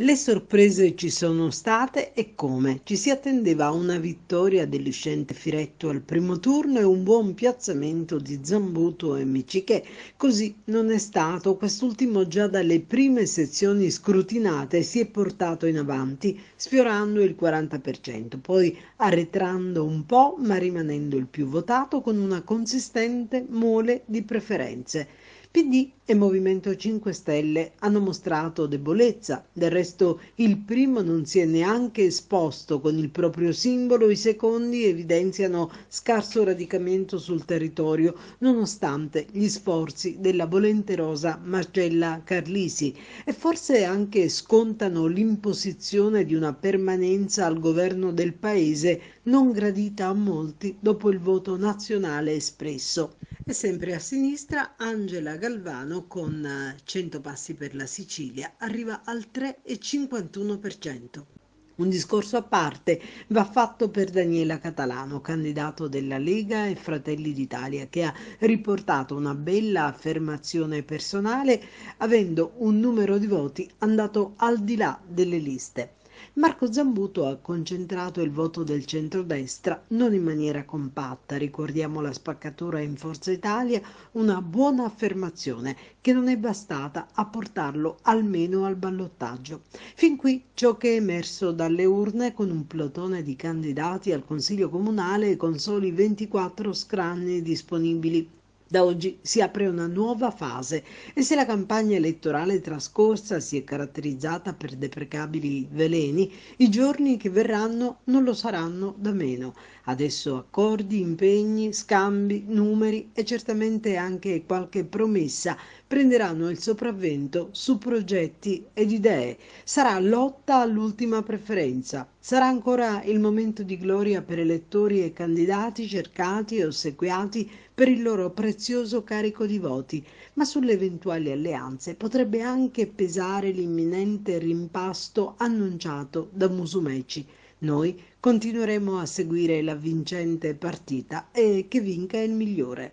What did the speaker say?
Le sorprese ci sono state e come. Ci si attendeva una vittoria dell'uscente Firetto al primo turno e un buon piazzamento di Zambuto e Miciche. Così non è stato. Quest'ultimo già dalle prime sezioni scrutinate si è portato in avanti, sfiorando il 40%, poi arretrando un po', ma rimanendo il più votato con una consistente mole di preferenze. PD e Movimento 5 Stelle hanno mostrato debolezza. Del resto il primo non si è neanche esposto con il proprio simbolo, i secondi evidenziano scarso radicamento sul territorio, nonostante gli sforzi della volenterosa Marcella Carlisi e forse anche scontano l'imposizione di una permanenza al governo del Paese non gradita a molti dopo il voto nazionale espresso. E sempre a sinistra Angela Galvano con 100 eh, passi per la Sicilia arriva al 3,51%. Un discorso a parte va fatto per Daniela Catalano, candidato della Lega e Fratelli d'Italia, che ha riportato una bella affermazione personale avendo un numero di voti andato al di là delle liste. Marco Zambuto ha concentrato il voto del centrodestra non in maniera compatta, ricordiamo la spaccatura in Forza Italia, una buona affermazione che non è bastata a portarlo almeno al ballottaggio. Fin qui ciò che è emerso dalle urne con un plotone di candidati al Consiglio Comunale e con soli 24 scranni disponibili. Da oggi si apre una nuova fase e se la campagna elettorale trascorsa si è caratterizzata per deprecabili veleni, i giorni che verranno non lo saranno da meno. Adesso accordi, impegni, scambi, numeri e certamente anche qualche promessa prenderanno il sopravvento su progetti ed idee. Sarà lotta all'ultima preferenza. Sarà ancora il momento di gloria per elettori e candidati cercati e ossequiati per il loro presente prezioso carico di voti, ma sulle eventuali alleanze potrebbe anche pesare l'imminente rimpasto annunciato da Musumeci. Noi continueremo a seguire la vincente partita e che vinca il migliore.